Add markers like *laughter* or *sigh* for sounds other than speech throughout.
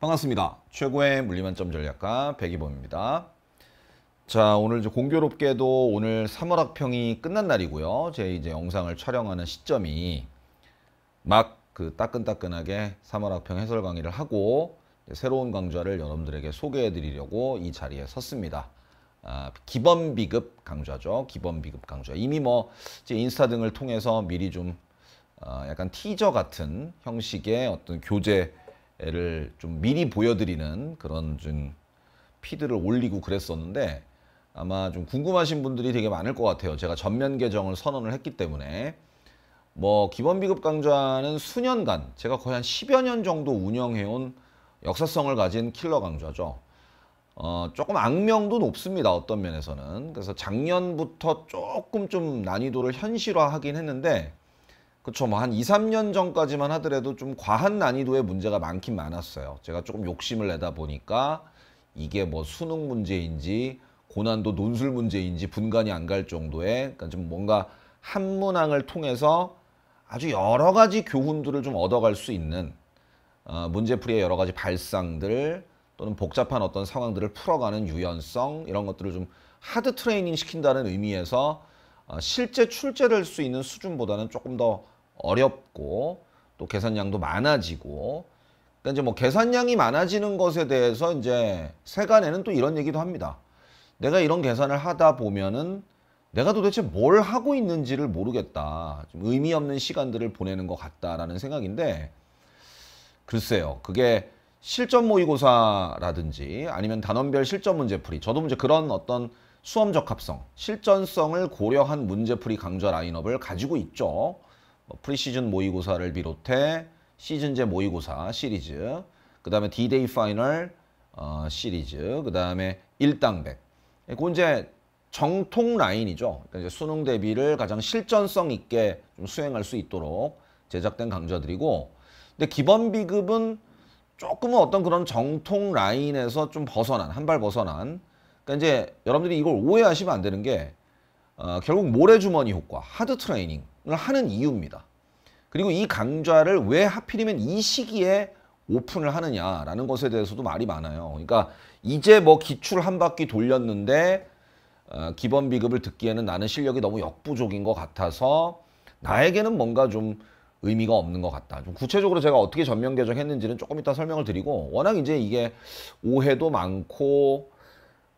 반갑습니다. 최고의 물리만점 전략가 백이범입니다. 자, 오늘 공교롭게도 오늘 3월 학평이 끝난 날이고요. 제 이제 영상을 촬영하는 시점이 막그 따끈따끈하게 3월 학평 해설 강의를 하고 새로운 강좌를 여러분들에게 소개해 드리려고 이 자리에 섰습니다. 아, 기본 비급 강좌죠. 기본 비급 강좌. 이미 뭐 제 인스타 등을 통해서 미리 좀 어, 약간 티저 같은 형식의 어떤 교재 애를좀 미리 보여드리는 그런 좀 피드를 올리고 그랬었는데 아마 좀 궁금하신 분들이 되게 많을 것 같아요. 제가 전면 개정을 선언을 했기 때문에 뭐 기본비급 강좌는 수년간 제가 거의 한 10여 년 정도 운영해온 역사성을 가진 킬러 강좌죠. 어, 조금 악명도 높습니다. 어떤 면에서는. 그래서 작년부터 조금 좀 난이도를 현실화하긴 했는데 그렇죠뭐한 2, 3년 전까지만 하더라도 좀 과한 난이도의 문제가 많긴 많았어요. 제가 조금 욕심을 내다 보니까 이게 뭐 수능 문제인지 고난도 논술 문제인지 분간이 안 갈 정도의 그러니까 좀 뭔가 한 문항을 통해서 아주 여러 가지 교훈들을 좀 얻어갈 수 있는 어, 문제풀이의 여러 가지 발상들 또는 복잡한 어떤 상황들을 풀어가는 유연성 이런 것들을 좀 하드 트레이닝 시킨다는 의미에서 어, 실제 출제될 수 있는 수준보다는 조금 더 어렵고 또 계산량도 많아지고 그러니까 이제 뭐 계산량이 많아지는 것에 대해서 이제 세간에는 또 이런 얘기도 합니다. 내가 이런 계산을 하다 보면은 내가 도대체 뭘 하고 있는지를 모르겠다. 좀 의미 없는 시간들을 보내는 것 같다라는 생각인데 글쎄요. 그게 실전 모의고사라든지 아니면 단원별 실전 문제풀이 저도 이제 그런 어떤 수험 적합성, 실전성을 고려한 문제풀이 강좌 라인업을 가지고 있죠. 어, 프리시즌 모의고사를 비롯해 시즌제 모의고사 시리즈, 그 다음에 디데이 파이널 어, 시리즈, 그 다음에 일당백. 그 이제 정통 라인이죠. 그러니까 이제 수능 대비를 가장 실전성 있게 좀 수행할 수 있도록 제작된 강좌들이고, 근데 기본 비급은 조금은 어떤 그런 정통 라인에서 좀 벗어난 한 발 벗어난. 그러니까 이제 여러분들이 이걸 오해하시면 안 되는 게 어, 결국 모래주머니 효과, 하드 트레이닝을 하는 이유입니다. 그리고 이 강좌를 왜 하필이면 이 시기에 오픈을 하느냐라는 것에 대해서도 말이 많아요. 그러니까 이제 뭐 기출 한 바퀴 돌렸는데 어, 기본 비급을 듣기에는 나는 실력이 너무 역부족인 것 같아서 나에게는 뭔가 좀 의미가 없는 것 같다. 좀 구체적으로 제가 어떻게 전면 개정했는지는 조금 이따 설명을 드리고 워낙 이제 이게 오해도 많고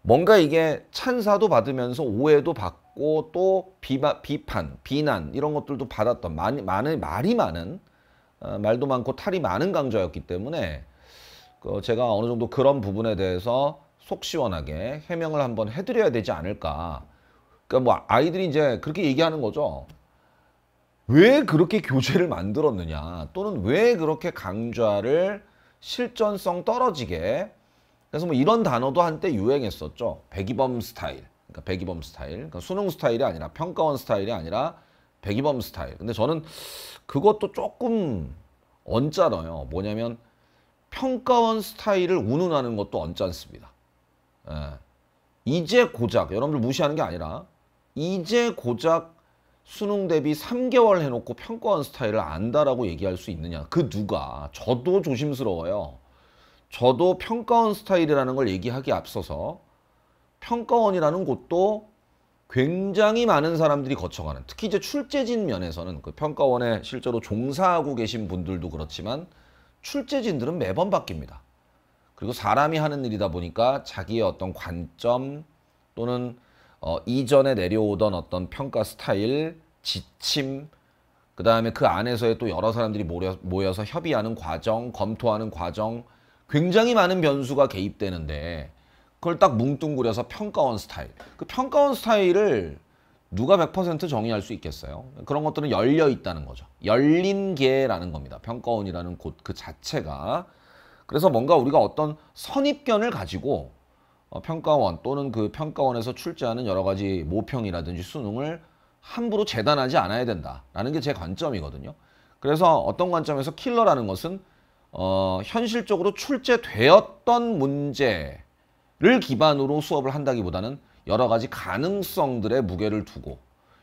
뭔가 이게 찬사도 받으면서 오해도 받고 또 비바, 비판, 비난 이런 것들도 받았던 많이, 많은, 말이 많은 어, 말도 많고 탈이 많은 강좌였기 때문에 그 제가 어느 정도 그런 부분에 대해서 속 시원하게 해명을 한번 해드려야 되지 않을까 그러니까 뭐 아이들이 이제 그렇게 얘기하는 거죠 왜 그렇게 교재를 만들었느냐 또는 왜 그렇게 강좌를 실전성 떨어지게 그래서 뭐 이런 단어도 한때 유행했었죠. 백이범 스타일. 그러니까 백이범 스타일. 그러니까 수능 스타일이 아니라 평가원 스타일이 아니라 백이범 스타일. 근데 저는 그것도 조금 언짢아요. 뭐냐면 평가원 스타일을 운운하는 것도 언짢습니다. 예. 이제 고작 여러분들 무시하는 게 아니라 이제 고작 수능 대비 3개월 해놓고 평가원 스타일을 안다라고 얘기할 수 있느냐. 그 누가 저도 조심스러워요. 저도 평가원 스타일이라는 걸 얘기하기 앞서서 평가원이라는 곳도 굉장히 많은 사람들이 거쳐가는 특히 이제 출제진 면에서는 그 평가원에 실제로 종사하고 계신 분들도 그렇지만 출제진들은 매번 바뀝니다. 그리고 사람이 하는 일이다 보니까 자기의 어떤 관점 또는 어, 이전에 내려오던 어떤 평가 스타일, 지침, 그 다음에 그 안에서의 또 여러 사람들이 모여, 모여서 협의하는 과정, 검토하는 과정, 굉장히 많은 변수가 개입되는데 그걸 딱 뭉뚱그려서 평가원 스타일. 그 평가원 스타일을 누가 100% 정의할 수 있겠어요? 그런 것들은 열려 있다는 거죠. 열린 개라는 겁니다. 평가원이라는 곳 그 자체가. 그래서 뭔가 우리가 어떤 선입견을 가지고 어, 평가원 또는 그 평가원에서 출제하는 여러 가지 모평이라든지 수능을 함부로 재단하지 않아야 된다라는 게 제 관점이거든요. 그래서 어떤 관점에서 킬러라는 것은 어, 현실적으로 출제되었던 문제를 기반으로 수업을 한다기보다는 여러 가지 가능성들의 무게를 두고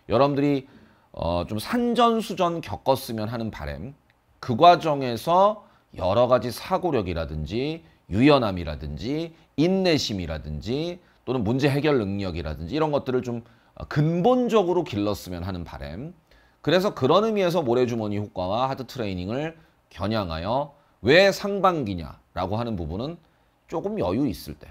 여러분들이 어, 좀 산전수전 겪었으면 하는 바램 그 과정에서 여러 가지 사고력이라든지 유연함이라든지 인내심이라든지 또는 문제 해결 능력이라든지 이런 것들을 좀 근본적으로 길렀으면 하는 바램 그래서 그런 의미에서 모래주머니 효과와 하드 트레이닝을 겨냥하여 왜 상반기냐라고 하는 부분은 조금 여유 있을 때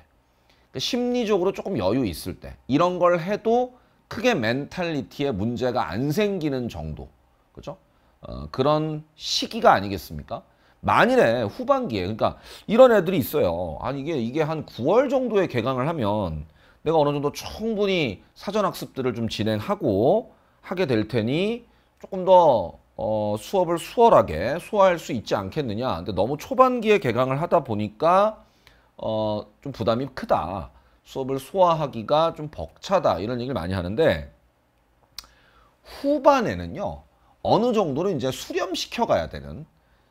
그러니까 심리적으로 조금 여유 있을 때 이런 걸 해도 크게 멘탈리티에 문제가 안 생기는 정도 그죠? 어, 그런 시기가 아니겠습니까? 만일에 후반기에 그러니까 이런 애들이 있어요. 아니 이게 이게 한 9월 정도에 개강을 하면 내가 어느 정도 충분히 사전 학습들을 좀 진행하고 하게 될 테니 조금 더 어, 수업을 수월하게 소화할 수 있지 않겠느냐. 근데 너무 초반기에 개강을 하다 보니까 어, 좀 부담이 크다. 수업을 소화하기가 좀 벅차다. 이런 얘기를 많이 하는데 후반에는요. 어느 정도는 이제 수렴시켜 가야 되는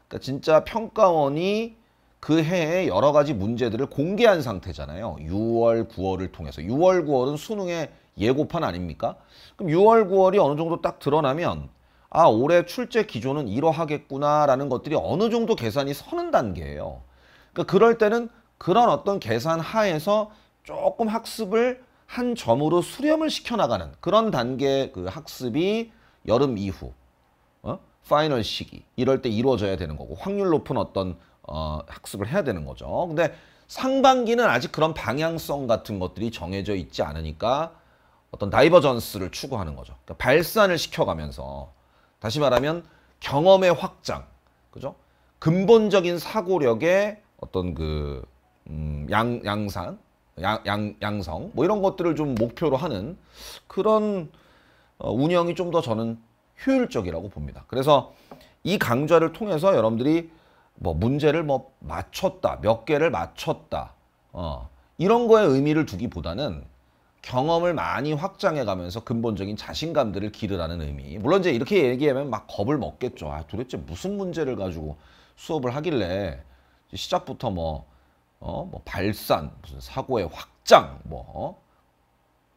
그러니까 진짜 평가원이 그해에 여러 가지 문제들을 공개한 상태잖아요. 6월, 9월을 통해서. 6월, 9월은 수능의 예고판 아닙니까? 그럼 6월, 9월이 어느 정도 딱 드러나면 아 올해 출제 기조는 이러하겠구나라는 것들이 어느 정도 계산이 서는 단계예요. 그러니까 그럴 때는 그런 어떤 계산 하에서 조금 학습을 한 점으로 수렴을 시켜나가는 그런 단계 그 학습이 여름 이후 어? 파이널 시기 이럴 때 이루어져야 되는 거고 확률 높은 어떤 어, 학습을 해야 되는 거죠. 근데 상반기는 아직 그런 방향성 같은 것들이 정해져 있지 않으니까 어떤 다이버전스를 추구하는 거죠. 그러니까 발산을 시켜가면서 다시 말하면 경험의 확장, 그죠? 근본적인 사고력의 어떤 그 음, 양, 양산, 양, 양, 양성 뭐 이런 것들을 좀 목표로 하는 그런 어, 운영이 좀 더 저는 효율적이라고 봅니다. 그래서 이 강좌를 통해서 여러분들이 뭐 문제를 뭐 맞췄다, 몇 개를 맞췄다, 어, 이런 거에 의미를 두기보다는 경험을 많이 확장해 가면서 근본적인 자신감들을 기르라는 의미. 물론 이제 이렇게 얘기하면 막 겁을 먹겠죠. 아, 도대체 무슨 문제를 가지고 수업을 하길래 시작부터 뭐, 어, 뭐 발산, 무슨 사고의 확장, 뭐, 어?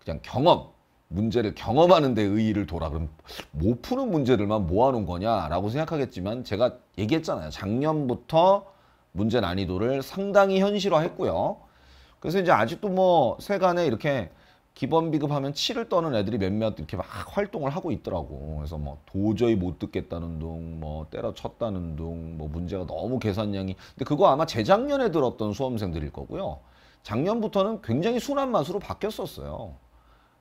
그냥 경험, 문제를 경험하는 데 의의를 돌아. 그럼 못 뭐 푸는 문제들만 모아놓은 거냐라고 생각하겠지만 제가 얘기했잖아요. 작년부터 문제 난이도를 상당히 현실화했고요. 그래서 이제 아직도 뭐 세간에 이렇게 기본 비급하면 치를 떠는 애들이 몇몇 이렇게 막 활동을 하고 있더라고. 그래서 뭐 도저히 못 듣겠다는 둥, 뭐 때려쳤다는 둥, 뭐 문제가 너무 계산량이. 근데 그거 아마 재작년에 들었던 수험생들일 거고요. 작년부터는 굉장히 순한 맛으로 바뀌었었어요.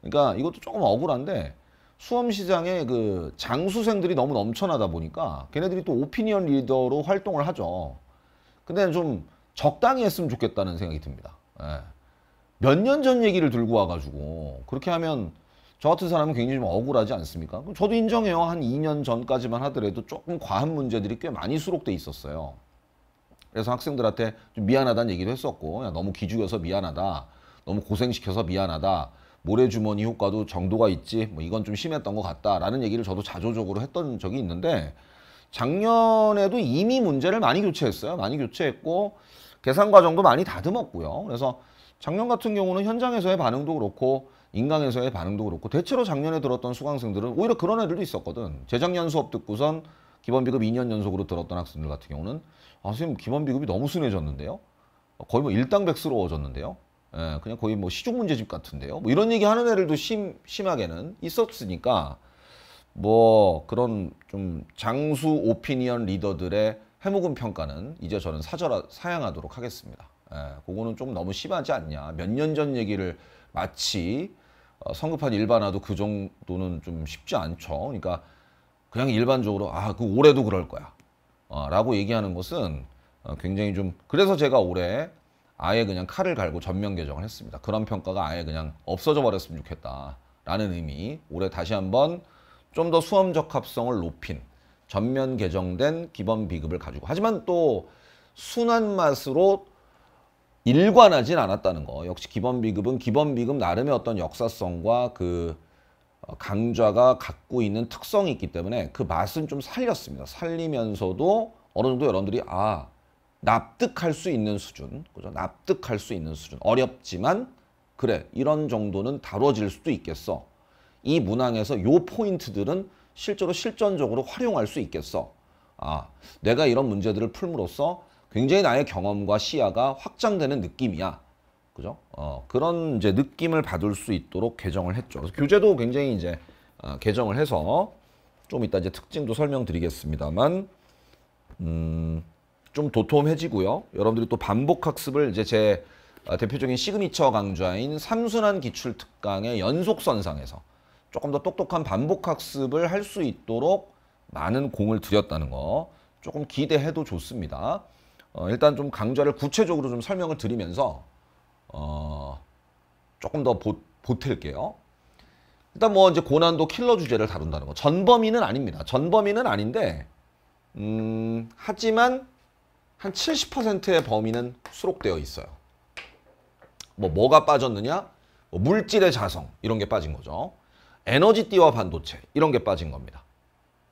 그러니까 이것도 조금 억울한데 수험시장에 그 장수생들이 너무 넘쳐나다 보니까 걔네들이 또 오피니언 리더로 활동을 하죠. 근데 좀 적당히 했으면 좋겠다는 생각이 듭니다. 예. 몇년전 얘기를 들고 와가지고 그렇게 하면 저 같은 사람은 굉장히 좀 억울하지 않습니까? 저도 인정해요. 한 2년 전까지만 하더라도 조금 과한 문제들이 꽤 많이 수록돼 있었어요. 그래서 학생들한테 좀 미안하다는 얘기를 했었고 야, 너무 기죽여서 미안하다. 너무 고생시켜서 미안하다. 모래주머니 효과도 정도가 있지 뭐 이건 좀 심했던 것 같다라는 얘기를 저도 자조적으로 했던 적이 있는데 작년에도 이미 문제를 많이 교체했어요. 많이 교체했고 계산 과정도 많이 다듬었고요. 그래서 작년 같은 경우는 현장에서의 반응도 그렇고 인강에서의 반응도 그렇고 대체로 작년에 들었던 수강생들은 오히려 그런 애들도 있었거든. 재작년 수업 듣고선 기본비급 2년 연속으로 들었던 학생들 같은 경우는 아 선생님 기본비급이 너무 순해졌는데요. 거의 뭐 일당백스러워졌는데요. 예, 그냥 거의 뭐 시중 문제집 같은데요. 뭐 이런 얘기 하는 애들도 심, 심하게는 있었으니까 뭐 그런 좀 장수 오피니언 리더들의 해묵은 평가는 이제 저는 사절 사양하도록 하겠습니다. 예, 그거는 좀 너무 심하지 않냐. 몇 년 전 얘기를 마치 어, 성급한 일반화도 그 정도는 좀 쉽지 않죠. 그러니까 그냥 일반적으로 아, 그 올해도 그럴 거야. 어, 라고 얘기하는 것은 어, 굉장히 좀 그래서 제가 올해 아예 그냥 칼을 갈고 전면 개정을 했습니다. 그런 평가가 아예 그냥 없어져 버렸으면 좋겠다라는 의미. 올해 다시 한번 좀 더 수험 적합성을 높인 전면 개정된 기본 비급을 가지고 하지만 또 순한 맛으로 일관하진 않았다는 거. 역시 기본비급은 기본비급 나름의 어떤 역사성과 그 어, 강좌가 갖고 있는 특성이 있기 때문에 그 맛은 좀 살렸습니다. 살리면서도 어느 정도 여러분들이 아 납득할 수 있는 수준, 그죠? 납득할 수 있는 수준. 어렵지만 그래 이런 정도는 다뤄질 수도 있겠어. 이 문항에서 요 포인트들은 실제로 실전적으로 활용할 수 있겠어. 아 내가 이런 문제들을 풀므로써 굉장히 나의 경험과 시야가 확장되는 느낌이야. 그죠? 어, 그런 이제 느낌을 받을 수 있도록 개정을 했죠. 교재도 굉장히 이제 어, 개정을 해서 좀 이따 이제 특징도 설명드리겠습니다만 음, 좀 도톰해지고요. 여러분들이 또 반복 학습을 이제 제 아, 대표적인 시그니처 강좌인 삼순환 기출 특강의 연속선상에서 조금 더 똑똑한 반복 학습을 할 수 있도록 많은 공을 들였다는 거 조금 기대해도 좋습니다. 어, 일단 좀 강좌를 구체적으로 좀 설명을 드리면서 어, 조금 더 보, 보탤게요. 일단 뭐 이제 고난도 킬러 주제를 다룬다는 거. 전범인은 아닙니다. 전범인은 아닌데 음, 하지만 한 70%의 범인은 수록되어 있어요. 뭐 뭐가 빠졌느냐? 뭐 물질의 자성 이런 게 빠진 거죠. 에너지띠와 반도체 이런 게 빠진 겁니다.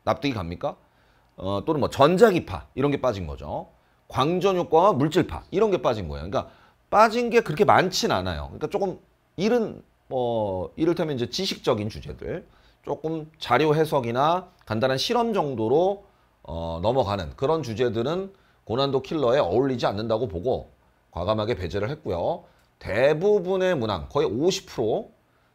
납득이 갑니까? 어, 또는 뭐 전자기파 이런 게 빠진 거죠. 광전 효과와 물질파 이런 게 빠진 거예요. 그러니까 빠진 게 그렇게 많진 않아요. 그러니까 조금 이른 뭐 이를테면 이제 지식적인 주제들 조금 자료 해석이나 간단한 실험 정도로 어, 넘어가는 그런 주제들은 고난도 킬러에 어울리지 않는다고 보고 과감하게 배제를 했고요. 대부분의 문항 거의 50%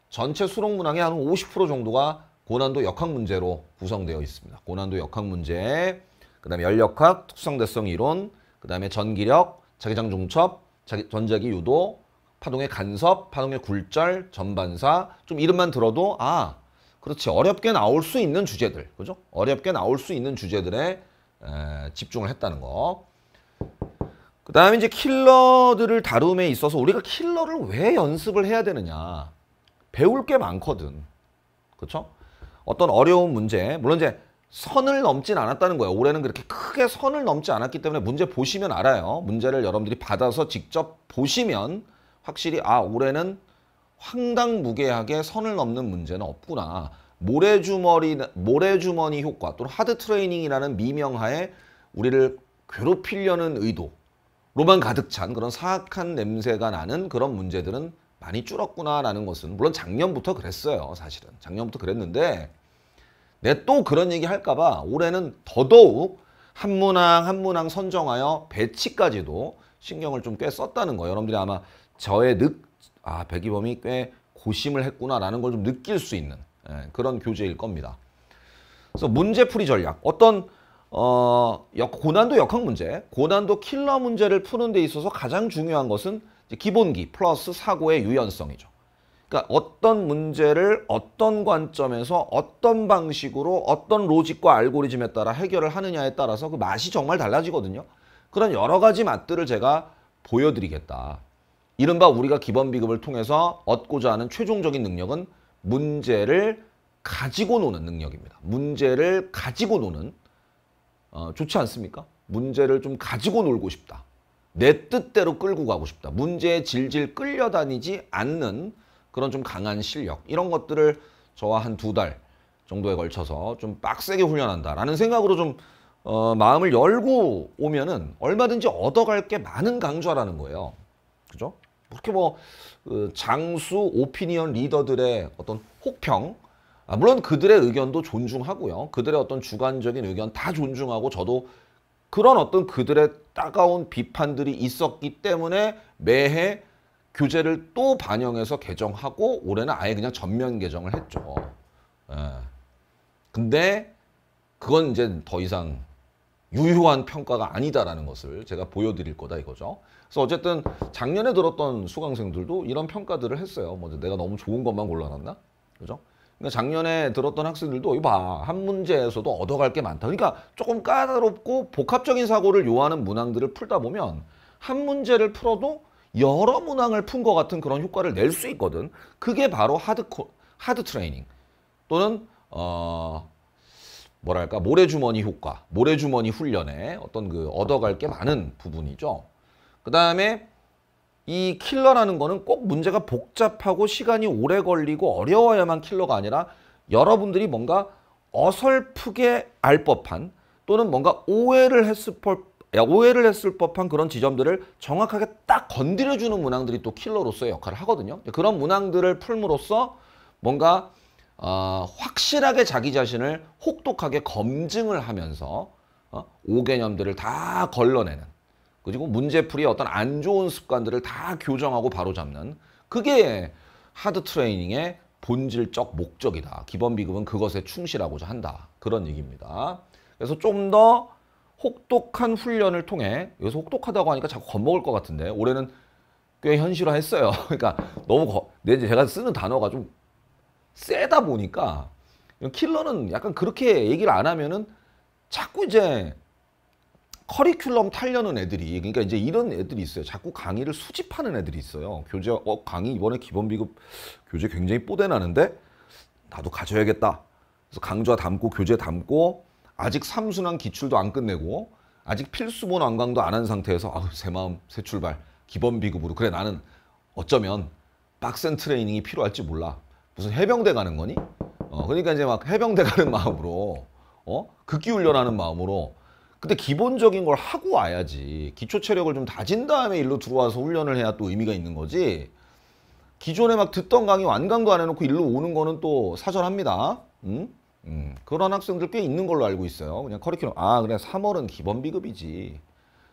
전체 수록 문항의 한 50% 정도가 고난도 역학 문제로 구성되어 있습니다. 고난도 역학 문제, 그 다음에 열역학, 특성대성 이론, 그 다음에 전기력, 자기장 중첩, 자기, 전자기 유도, 파동의 간섭, 파동의 굴절, 전반사 좀 이름만 들어도 아 그렇지 어렵게 나올 수 있는 주제들 그죠? 어렵게 나올 수 있는 주제들에 에, 집중을 했다는 거. 그 다음에 이제 킬러들을 다룸에 있어서 우리가 킬러를 왜 연습을 해야 되느냐 배울 게 많거든. 그렇죠? 어떤 어려운 문제 물론 이제 선을 넘진 않았다는 거예요. 올해는 그렇게 크게 선을 넘지 않았기 때문에 문제 보시면 알아요. 문제를 여러분들이 받아서 직접 보시면 확실히 아 올해는 황당무계하게 선을 넘는 문제는 없구나. 모래주머니, 모래주머니 효과 또는 하드 트레이닝이라는 미명하에 우리를 괴롭히려는 의도로만 가득 찬 그런 사악한 냄새가 나는 그런 문제들은 많이 줄었구나라는 것은 물론 작년부터 그랬어요. 사실은 작년부터 그랬는데 내가 네, 또 그런 얘기 할까봐 올해는 더더욱 한 문항 한 문항 선정하여 배치까지도 신경을 좀 꽤 썼다는 거예요. 여러분들이 아마 저의 늑, 아, 백이범이 꽤 고심을 했구나라는 걸 좀 느낄 수 있는 예, 그런 교재일 겁니다. 그래서 문제풀이 전략. 어떤 어, 역, 고난도 역학 문제, 고난도 킬러 문제를 푸는 데 있어서 가장 중요한 것은 기본기 플러스 사고의 유연성이죠. 그러니까 어떤 문제를 어떤 관점에서 어떤 방식으로 어떤 로직과 알고리즘에 따라 해결을 하느냐에 따라서 그 맛이 정말 달라지거든요. 그런 여러 가지 맛들을 제가 보여드리겠다. 이른바 우리가 기본 비급을 통해서 얻고자 하는 최종적인 능력은 문제를 가지고 노는 능력입니다. 문제를 가지고 노는 어, 좋지 않습니까? 문제를 좀 가지고 놀고 싶다. 내 뜻대로 끌고 가고 싶다. 문제에 질질 끌려다니지 않는 그런 좀 강한 실력 이런 것들을 저와 한 두 달 정도에 걸쳐서 좀 빡세게 훈련한다라는 생각으로 좀 어, 마음을 열고 오면은 얼마든지 얻어갈 게 많은 강좌라는 거예요. 그죠? 그렇게 뭐그 장수 오피니언 리더들의 어떤 혹평 아, 물론 그들의 의견도 존중하고요. 그들의 어떤 주관적인 의견 다 존중하고 저도 그런 어떤 그들의 따가운 비판들이 있었기 때문에 매해 교재를 또 반영해서 개정하고 올해는 아예 그냥 전면 개정을 했죠. 예. 근데 그건 이제 더 이상 유효한 평가가 아니다라는 것을 제가 보여드릴 거다 이거죠. 그래서 어쨌든 작년에 들었던 수강생들도 이런 평가들을 했어요. 뭐 내가 너무 좋은 것만 골라놨나? 그죠? 그러니까 작년에 들었던 학생들도 이봐 한 문제에서도 얻어갈 게 많다. 그러니까 조금 까다롭고 복합적인 사고를 요하는 문항들을 풀다 보면 한 문제를 풀어도 여러 문항을 푼 것 같은 그런 효과를 낼 수 있거든. 그게 바로 하드코, 하드 트레이닝 또는 어 뭐랄까 모래주머니 효과, 모래주머니 훈련에 어떤 그 얻어갈 게 많은 부분이죠. 그 다음에 이 킬러라는 거는 꼭 문제가 복잡하고 시간이 오래 걸리고 어려워야만 킬러가 아니라 여러분들이 뭔가 어설프게 알 법한 또는 뭔가 오해를 했을 법 오해를 했을 법한 그런 지점들을 정확하게 딱 건드려주는 문항들이 또 킬러로서의 역할을 하거든요. 그런 문항들을 풀므로써 뭔가 어, 확실하게 자기 자신을 혹독하게 검증을 하면서 어? 오개념들을 다 걸러내는 그리고 문제풀이 어떤 안 좋은 습관들을 다 교정하고 바로잡는 그게 하드 트레이닝의 본질적 목적이다. 기본 비급은 그것에 충실하고자 한다. 그런 얘기입니다. 그래서 좀더 혹독한 훈련을 통해 여기서 혹독하다고 하니까 자꾸 겁먹을 것 같은데 올해는 꽤 현실화했어요. *laughs* 그러니까 너무 거, 제가 쓰는 단어가 좀 세다 보니까 킬러는 약간 그렇게 얘기를 안 하면은 자꾸 이제 커리큘럼 탈려는 애들이 그러니까 이제 이런 애들이 있어요. 자꾸 강의를 수집하는 애들이 있어요. 교재 어 강의 이번에 기본 비급 교재 굉장히 뽀대나는데 나도 가져야겠다. 그래서 강좌 담고 교재 담고 아직 삼순환 기출도 안 끝내고 아직 필수본 완강도 안 한 상태에서 아우 새 마음 새 출발 기본 비급으로 그래 나는 어쩌면 빡센 트레이닝이 필요할지 몰라 무슨 해병대 가는 거니? 어 그러니까 이제 막 해병대 가는 *laughs* 마음으로 어 극기 훈련하는 마음으로 근데 기본적인 걸 하고 와야지 기초 체력을 좀 다진 다음에 일로 들어와서 훈련을 해야 또 의미가 있는 거지 기존에 막 듣던 강의 완강도 안 해놓고 일로 오는 거는 또 사절합니다 음? 음, 그런 학생들 꽤 있는 걸로 알고 있어요. 그냥 커리큘럼 아 그냥 3월은 기본 비급이지.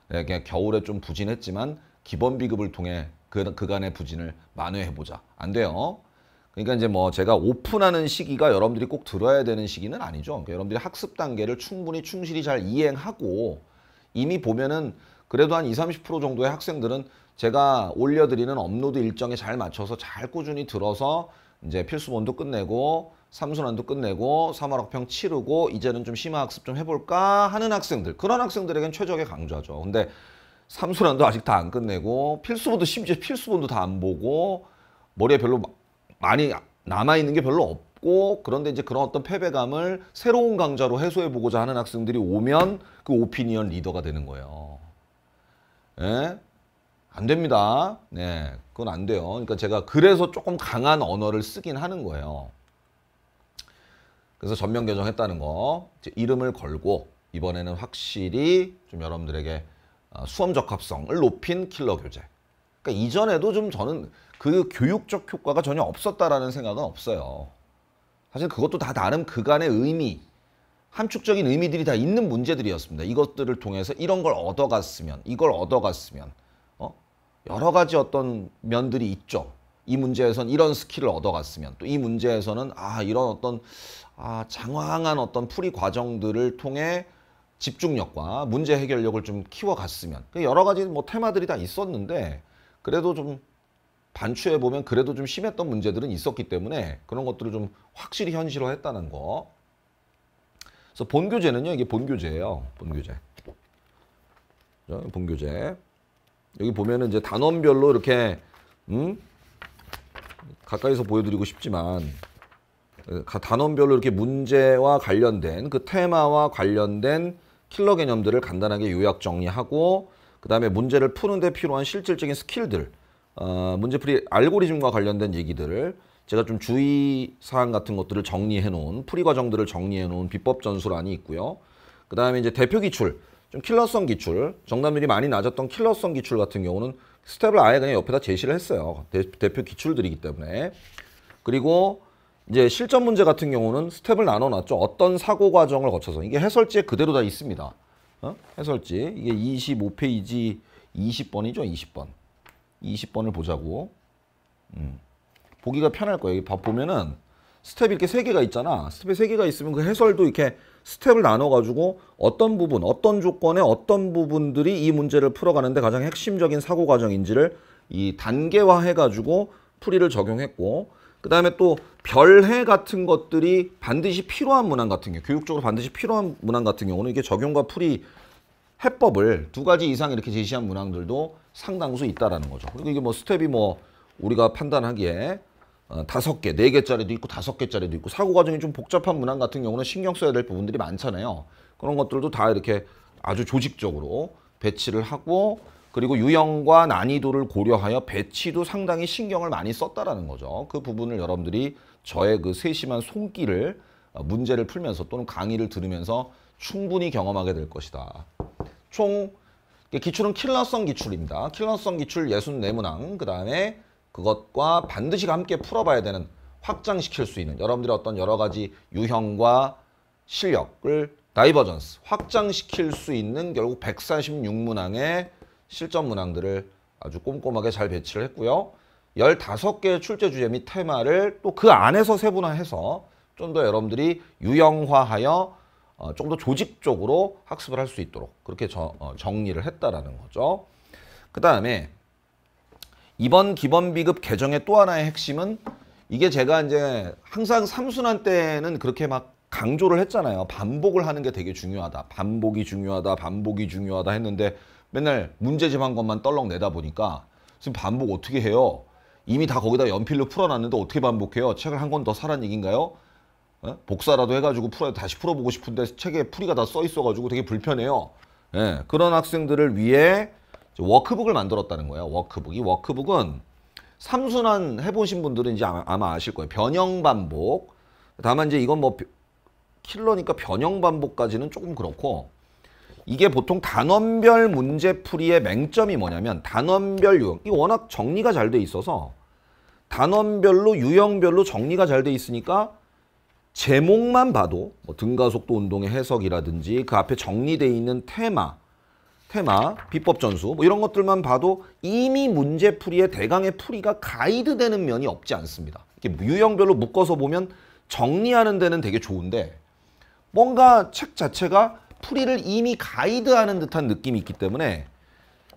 네, 그냥 겨울에 좀 부진했지만 기본 비급을 통해 그, 그간의 부진을 만회해 보자. 안 돼요. 그러니까 이제 뭐 제가 오픈하는 시기가 여러분들이 꼭 들어야 되는 시기는 아니죠. 그러니까 여러분들이 학습 단계를 충분히 충실히 잘 이행하고 이미 보면은 그래도 한 20, 30% 정도의 학생들은 제가 올려드리는 업로드 일정에 잘 맞춰서 잘 꾸준히 들어서 이제 필수본도 끝내고 삼순환도 끝내고 삼활학평 치르고 이제는 좀 심화 학습 좀 해볼까 하는 학생들 그런 학생들에게는 최적의 강좌죠. 근데 삼순환도 아직 다 안 끝내고 필수본도 심지어 필수본도 다 안 보고 머리에 별로 많이 남아 있는 게 별로 없고 그런데 이제 그런 어떤 패배감을 새로운 강좌로 해소해 보고자 하는 학생들이 오면 그 오피니언 리더가 되는 거예요. 예? 안 됩니다. 네, 그건 안 돼요. 그러니까 제가 그래서 조금 강한 언어를 쓰긴 하는 거예요. 그래서 전면 개정했다는 거 이름을 걸고 이번에는 확실히 좀 여러분들에게 어, 수험 적합성을 높인 킬러 교재. 그러니까 이전에도 좀 저는 그 교육적 효과가 전혀 없었다라는 생각은 없어요. 사실 그것도 다 나름 그간의 의미, 함축적인 의미들이 다 있는 문제들이었습니다. 이것들을 통해서 이런 걸 얻어갔으면, 이걸 얻어갔으면 어? 여러 가지 어떤 면들이 있죠. 이 문제에선 이런 스킬을 얻어갔으면 또 이 문제에서는 아 이런 어떤 아, 장황한 어떤 풀이 과정들을 통해 집중력과 문제 해결력을 좀 키워갔으면 그 여러 가지 뭐 테마들이 다 있었는데 그래도 좀 반추해 보면 그래도 좀 심했던 문제들은 있었기 때문에 그런 것들을 좀 확실히 현실화했다는 거. 그래서 본교재는요 이게 본교재예요. 본교재. 본교재. 여기 보면은 이제 단원별로 이렇게 음? 가까이서 보여드리고 싶지만 단원별로 이렇게 문제와 관련된 그 테마와 관련된 킬러 개념들을 간단하게 요약 정리하고 그 다음에 문제를 푸는데 필요한 실질적인 스킬들 어, 문제풀이 알고리즘과 관련된 얘기들을 제가 좀 주의사항 같은 것들을 정리해 놓은 풀이 과정들을 정리해 놓은 비법 전술안이 있고요 그 다음에 이제 대표 기출 좀 킬러성 기출 정답률이 많이 낮았던 킬러성 기출 같은 경우는 스텝을 아예 그냥 옆에다 제시를 했어요 대, 표 기출들이기 때문에 그리고 이제 실전 문제 같은 경우는 스텝을 나눠놨죠. 어떤 사고 과정을 거쳐서 이게 해설지에 그대로 다 있습니다. 어? 해설지 이게 25페이지 20번이죠. 20번 20번을 보자고 음. 보기가 편할 거예요. 봐 보면은 스텝이 이렇게 3 개가 있잖아. 스텝에 3 개가 있으면 그 해설도 이렇게 스텝을 나눠가지고 어떤 부분, 어떤 조건에 어떤 부분들이 이 문제를 풀어가는데 가장 핵심적인 사고 과정인지를 이 단계화 해가지고 풀이를 적용했고 그 다음에 또 별해 같은 것들이 반드시 필요한 문항 같은 경우 교육적으로 반드시 필요한 문항 같은 경우는 이게 적용과 풀이 해법을 두 가지 이상 이렇게 제시한 문항들도 상당수 있다라는 거죠. 그리고 이게 뭐 스텝이 뭐 우리가 판단하기에 어, 다섯 개, 네 개짜리도 있고 다섯 개짜리도 있고 사고 과정이 좀 복잡한 문항 같은 경우는 신경 써야 될 부분들이 많잖아요. 그런 것들도 다 이렇게 아주 조직적으로 배치를 하고 그리고 유형과 난이도를 고려하여 배치도 상당히 신경을 많이 썼다라는 거죠. 그 부분을 여러분들이 저의 그 세심한 손길을 어, 문제를 풀면서 또는 강의를 들으면서 충분히 경험하게 될 것이다. 총 기출은 킬러성 기출입니다. 킬러성 기출 6 4문항그 다음에 그것과 반드시 함께 풀어봐야 되는 확장시킬 수 있는 여러분들의 어떤 여러 가지 유형과 실력을 다이버전스 확장시킬 수 있는 결국 146문항의 실전 문항들을 아주 꼼꼼하게 잘 배치를 했고요. 15개의 출제 주제 및 테마를 또 그 안에서 세분화해서 좀 더 여러분들이 유형화하여 어, 좀더 조직적으로 학습을 할 수 있도록 그렇게 저, 어, 정리를 했다라는 거죠. 그 다음에 이번 기본비급 개정의 또 하나의 핵심은 이게 제가 이제 항상 3순환 때는 그렇게 막 강조를 했잖아요. 반복을 하는 게 되게 중요하다. 반복이 중요하다. 반복이 중요하다 했는데 맨날 문제집 한 것만 떨렁 내다 보니까 지금 반복 어떻게 해요? 이미 다 거기다 연필로 풀어놨는데 어떻게 반복해요? 책을 한 권 더 사란 얘기인가요? 어? 복사라도 해가지고 풀어 다시 풀어보고 싶은데 책에 풀이가 다 써 있어가지고 되게 불편해요. 예, 그런 학생들을 위해 워크북을 만들었다는 거예요. 워크북. 이 워크북은 삼순환 해보신 분들은 이제 아마 아실 거예요. 변형 반복. 다만 이제 이건 뭐 킬러니까 변형 반복까지는 조금 그렇고 이게 보통 단원별 문제풀이의 맹점이 뭐냐면 단원별 유형 이 워낙 정리가 잘 돼 있어서 단원별로 유형별로 정리가 잘 돼 있으니까 제목만 봐도 뭐 등가속도 운동의 해석이라든지 그 앞에 정리되어 있는 테마 테마, 비법 전수 뭐 이런 것들만 봐도 이미 문제풀이의 대강의 풀이가 가이드되는 면이 없지 않습니다. 유형별로 묶어서 보면 정리하는 데는 되게 좋은데 뭔가 책 자체가 풀이를 이미 가이드하는 듯한 느낌이 있기 때문에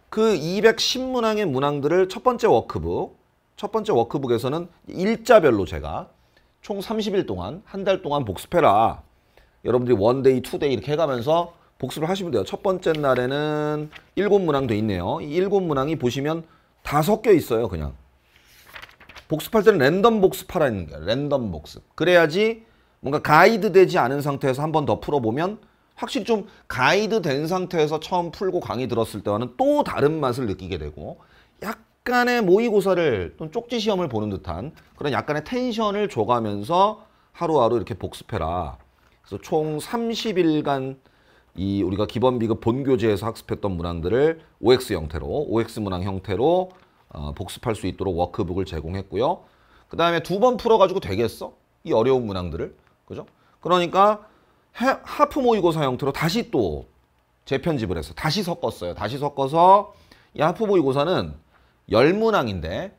그 210문항의 문항들을 첫 번째 워크북, 첫 번째 워크북에서는 일자별로 제가 총 30일 동안, 한 달 동안 복습해라. 여러분들이 원데이, 투데이 이렇게 해가면서 복습을 하시면 돼요. 첫 번째 날에는 일곱 문항 돼 있네요. 이 일곱 문항이 보시면 다 섞여 있어요, 그냥. 복습할 때는 랜덤 복습하라 는 거예요. 랜덤 복습. 그래야지 뭔가 가이드 되지 않은 상태에서 한 번 더 풀어보면 확실히 좀 가이드 된 상태에서 처음 풀고 강의 들었을 때와는 또 다른 맛을 느끼게 되고 약간의 모의고사를 또는 쪽지 시험을 보는 듯한 그런 약간의 텐션을 줘가면서 하루하루 이렇게 복습해라. 그래서 총 30일간 이 우리가 기본 비급 본교재에서 학습했던 문항들을 OX 형태로 OX 문항 형태로 어, 복습할 수 있도록 워크북을 제공했고요. 그 다음에 두 번 풀어가지고 되겠어? 이 어려운 문항들을 그죠? 그러니까 하프 모의고사 형태로 다시 또 재편집을 해서 다시 섞었어요. 다시 섞어서 이 하프 모의고사는 열문항인데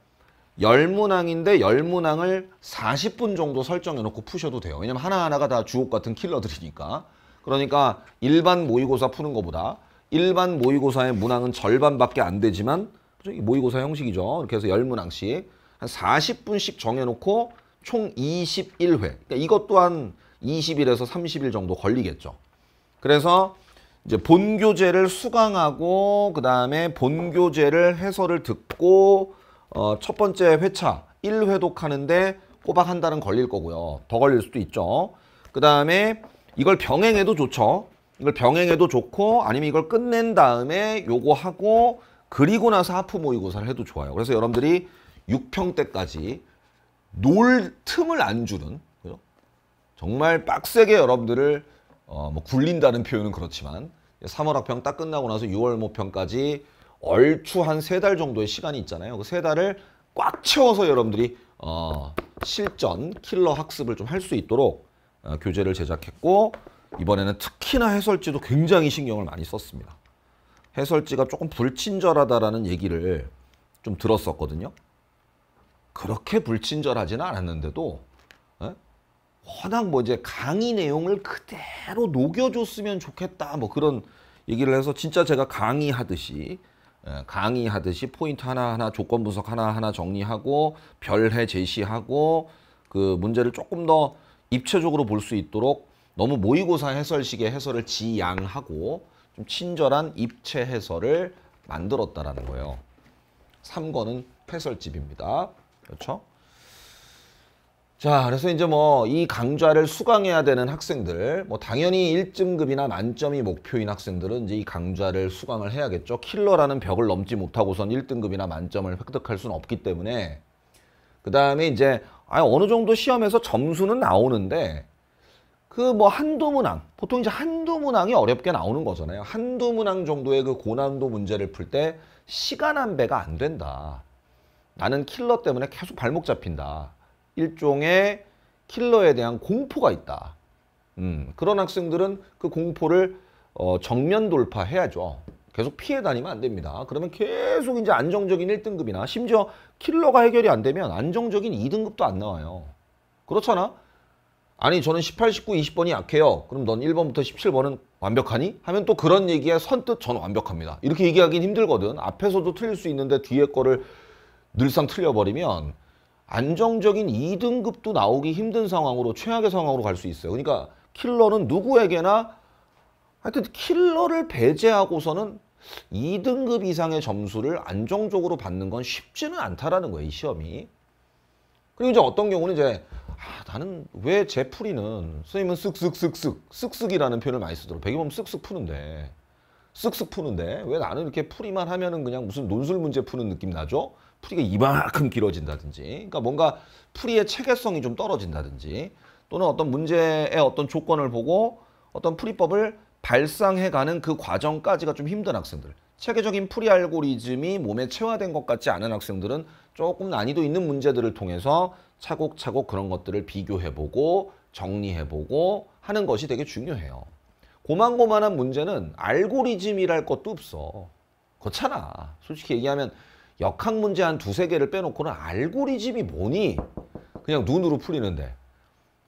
열문항인데 열문항을 40분 정도 설정해 놓고 푸셔도 돼요. 왜냐면 하나하나가 다 주옥 같은 킬러들이니까. 그러니까 일반 모의고사 푸는 것보다 일반 모의고사의 문항은 절반밖에 안 되지만 모의고사 형식이죠. 이렇게 해서 열문항씩 한 40분씩 정해 놓고 총 21회. 그러니까 이것 또한 20일에서 30일 정도 걸리겠죠. 그래서 이제 본교재를 수강하고 그 다음에 본교재를 해설을 듣고 어, 첫 번째 회차 1회독 하는데 꼬박 한 달은 걸릴 거고요. 더 걸릴 수도 있죠. 그 다음에 이걸 병행해도 좋죠. 이걸 병행해도 좋고 아니면 이걸 끝낸 다음에 요거 하고 그리고 나서 하프 모의고사를 해도 좋아요. 그래서 여러분들이 6평 때까지 놀 틈을 안 주는 정말 빡세게 여러분들을 어, 뭐 굴린다는 표현은 그렇지만 3월 학평 딱 끝나고 나서 6월 모평까지 얼추 한 세 달 정도의 시간이 있잖아요. 그 세 달을 꽉 채워서 여러분들이 어, 실전 킬러 학습을 좀 할 수 있도록 어, 교재를 제작했고 이번에는 특히나 해설지도 굉장히 신경을 많이 썼습니다. 해설지가 조금 불친절하다라는 얘기를 좀 들었었거든요. 그렇게 불친절하지는 않았는데도 워낙 뭐 이제 강의 내용을 그대로 녹여줬으면 좋겠다 뭐 그런 얘기를 해서 진짜 제가 강의하듯이 예, 강의하듯이 포인트 하나하나 조건 분석 하나하나 정리하고 별해 제시하고 그 문제를 조금 더 입체적으로 볼 수 있도록 너무 모의고사 해설식의 해설을 지양하고 좀 친절한 입체 해설을 만들었다라는 거예요. 3권은 해설집입니다. 그렇죠? 자, 그래서 이제 뭐 이 강좌를 수강해야 되는 학생들, 뭐 당연히 1등급이나 만점이 목표인 학생들은 이제 이 강좌를 수강을 해야겠죠. 킬러라는 벽을 넘지 못하고선 1등급이나 만점을 획득할 수는 없기 때문에 그 다음에 이제 아 어느 정도 시험에서 점수는 나오는데 그 뭐 한두 문항, 보통 이제 한두 문항이 어렵게 나오는 거잖아요. 한두 문항 정도의 그 고난도 문제를 풀 때 시간 한 배가 안 된다. 나는 킬러 때문에 계속 발목 잡힌다. 일종의 킬러에 대한 공포가 있다. 음, 그런 학생들은 그 공포를 어, 정면 돌파해야죠. 계속 피해 다니면 안 됩니다. 그러면 계속 이제 안정적인 1등급이나 심지어 킬러가 해결이 안 되면 안정적인 2등급도 안 나와요. 그렇잖아? 아니 저는 18, 19, 20번이 약해요. 그럼 넌 1번부터 17번은 완벽하니? 하면 또 그런 얘기에 선뜻 저는 완벽합니다. 이렇게 얘기하긴 힘들거든. 앞에서도 틀릴 수 있는데 뒤에 거를 늘상 틀려버리면 안정적인 2등급도 나오기 힘든 상황으로 최악의 상황으로 갈 수 있어요. 그러니까 킬러는 누구에게나 하여튼 킬러를 배제하고서는 2등급 이상의 점수를 안정적으로 받는 건 쉽지는 않다라는 거예요. 이 시험이. 그리고 이제 어떤 경우는 이제 아, 나는 왜 제풀이는 선생님은 쓱쓱쓱쓱 쓱쓱이라는 표현을 많이 쓰도록 배경범 쓱쓱 푸는데 쓱쓱 푸는데 왜 나는 이렇게 풀이만 하면은 그냥 무슨 논술 문제 푸는 느낌 나죠? 풀이가 이만큼 길어진다든지 그러니까 뭔가 풀이의 체계성이 좀 떨어진다든지 또는 어떤 문제의 어떤 조건을 보고 어떤 풀이법을 발상해가는 그 과정까지가 좀 힘든 학생들 체계적인 풀이 알고리즘이 몸에 체화된 것 같지 않은 학생들은 조금 난이도 있는 문제들을 통해서 차곡차곡 그런 것들을 비교해보고 정리해보고 하는 것이 되게 중요해요. 고만고만한 문제는 알고리즘이랄 것도 없어. 그렇잖아. 솔직히 얘기하면 역학 문제 한 두세 개를 빼놓고는 알고리즘이 뭐니? 그냥 눈으로 풀리는데.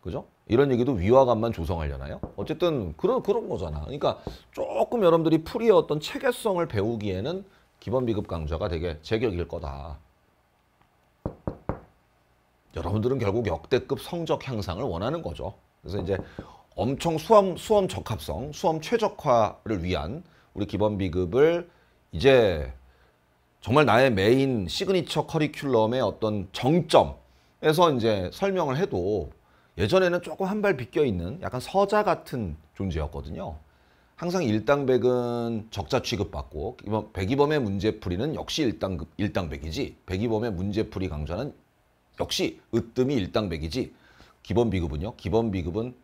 그죠? 이런 얘기도 위화감만 조성하려나요? 어쨌든 그런 그런 거잖아. 그러니까 조금 여러분들이 풀이 어떤 체계성을 배우기에는 기본 비급 강좌가 되게 제격일 거다. 여러분들은 결국 역대급 성적 향상을 원하는 거죠. 그래서 이제 엄청 수험 수험 적합성, 수험 최적화를 위한 우리 기본 비급을 이제 정말 나의 메인 시그니처 커리큘럼의 어떤 정점에서 이제 설명을 해도 예전에는 조금 한 발 비껴 있는 약간 서자 같은 존재였거든요. 항상 일당백은 적자 취급받고 이번 백이범의 문제풀이는 역시 일당 일당백이지 백이범의 문제풀이 강좌는 역시 으뜸이 일당백이지 기본 비급은요. 기본 비급은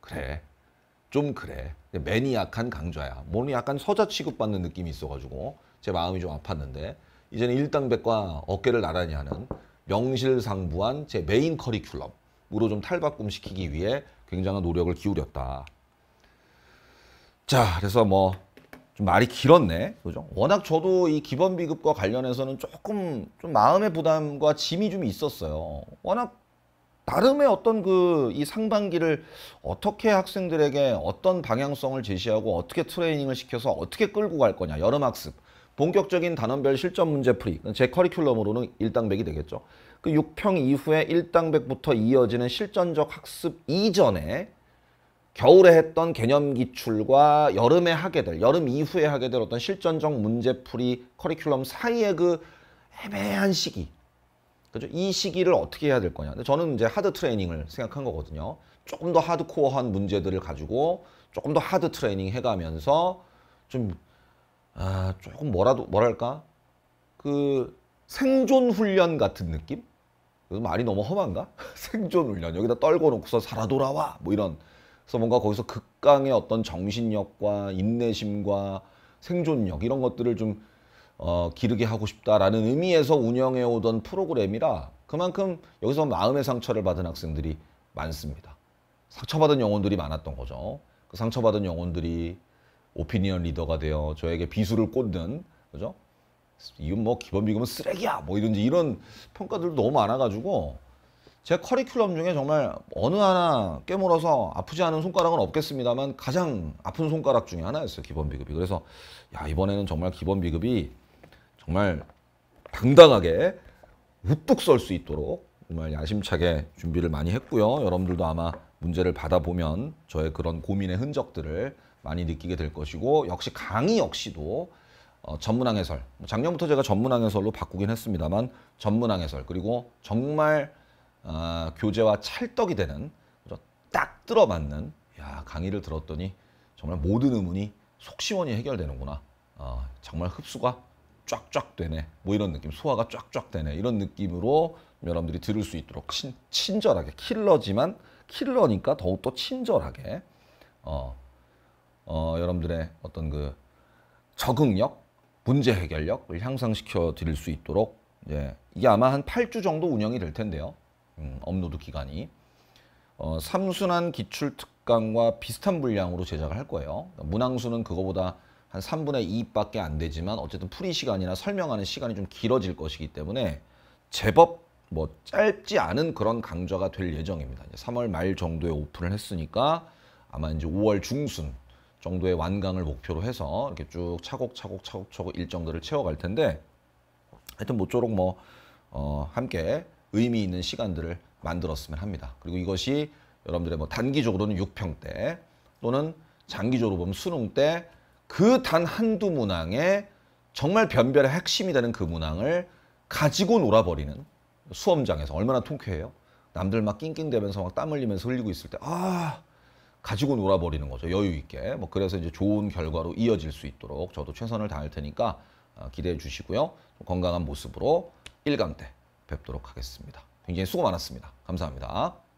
그래 좀 그래 매니악한 강좌야. 뭐는 약간 서자 취급받는 느낌이 있어가지고 제 마음이 좀 아팠는데 이제는 일당백과 어깨를 나란히 하는 명실상부한 제 메인 커리큘럼으로 좀 탈바꿈시키기 위해 굉장한 노력을 기울였다. 자, 그래서 뭐 좀 말이 길었네. 그죠? 워낙 저도 이 기본 비급과 관련해서는 조금 좀 마음의 부담과 짐이 좀 있었어요. 워낙 나름의 어떤 그 이 상반기를 어떻게 학생들에게 어떤 방향성을 제시하고 어떻게 트레이닝을 시켜서 어떻게 끌고 갈 거냐 여름 학습 본격적인 단원별 실전 문제풀이 제 커리큘럼으로는 1당백이 되겠죠. 그 6평 이후에 1당백부터 이어지는 실전적 학습 이전에 겨울에 했던 개념 기출과 여름에 하게 될, 여름 이후에 하게 될 어떤 실전적 문제풀이 커리큘럼 사이의 그 애매한 시기. 그죠? 이 시기를 어떻게 해야 될 거냐. 저는 이제 하드 트레이닝을 생각한 거거든요. 조금 더 하드코어한 문제들을 가지고 조금 더 하드 트레이닝 해가면서 좀 아, 조금 뭐라도 뭐랄까 그 생존 훈련 같은 느낌? 말이 너무 험한가? *laughs* 생존 훈련 여기다 떨궈 놓고서 살아 돌아와 뭐 이런 그래서 뭔가 거기서 극강의 어떤 정신력과 인내심과 생존력 이런 것들을 좀 어, 기르게 하고 싶다라는 의미에서 운영해 오던 프로그램이라 그만큼 여기서 마음의 상처를 받은 학생들이 많습니다. 상처받은 영혼들이 많았던 거죠. 그 상처받은 영혼들이 오피니언 리더가 되어 저에게 비수를 꽂는 그죠? 이건 뭐 기본 비금은 쓰레기야 뭐 이런지 이런 평가들도 너무 많아가지고 제 커리큘럼 중에 정말 어느 하나 깨물어서 아프지 않은 손가락은 없겠습니다만 가장 아픈 손가락 중에 하나였어요 기본 비급이 그래서 야 이번에는 정말 기본 비급이 정말 당당하게 우뚝 설수 있도록 정말 야심차게 준비를 많이 했고요 여러분들도 아마 문제를 받아보면 저의 그런 고민의 흔적들을 많이 느끼게 될 것이고 역시 강의 역시도 어, 전문항 해설 뭐 작년부터 제가 전문항 해설로 바꾸긴 했습니다만 전문항 해설 그리고 정말 어, 교재와 찰떡이 되는 딱 들어맞는 야, 강의를 들었더니 정말 모든 의문이 속 시원히 해결되는구나 어, 정말 흡수가 쫙쫙 되네 뭐 이런 느낌 소화가 쫙쫙 되네 이런 느낌으로 여러분들이 들을 수 있도록 친, 친절하게 킬러지만 킬러니까 더욱더 친절하게 어, 어, 여러분들의 어떤 그 적응력, 문제 해결력을 향상시켜 드릴 수 있도록 예, 이게 아마 한 8주 정도 운영이 될 텐데요. 음, 업로드 기간이. 어, 삼순환 기출 특강과 비슷한 분량으로 제작을 할 거예요. 문항수는 그거보다 한 3분의 2밖에 안 되지만 어쨌든 풀이 시간이나 설명하는 시간이 좀 길어질 것이기 때문에 제법 뭐 짧지 않은 그런 강좌가 될 예정입니다. 3월 말 정도에 오픈을 했으니까 아마 이제 5월 중순 정도의 완강을 목표로 해서 이렇게 쭉 차곡차곡 차곡차곡 일정들을 채워갈 텐데 하여튼 모쪼록 뭐 어, 함께 의미 있는 시간들을 만들었으면 합니다. 그리고 이것이 여러분들의 뭐 단기적으로는 6평 때 또는 장기적으로 보면 수능 때 그 단 한두 문항에 정말 변별의 핵심이 되는 그 문항을 가지고 놀아버리는 수험장에서 얼마나 통쾌해요. 남들 막 낑낑대면서 막 땀 흘리면서 흘리고 있을 때 아, 가지고 놀아버리는 거죠. 여유 있게. 뭐 그래서 이제 좋은 결과로 이어질 수 있도록 저도 최선을 다할 테니까 어, 기대해 주시고요. 건강한 모습으로 1강 때 뵙도록 하겠습니다. 굉장히 수고 많았습니다. 감사합니다.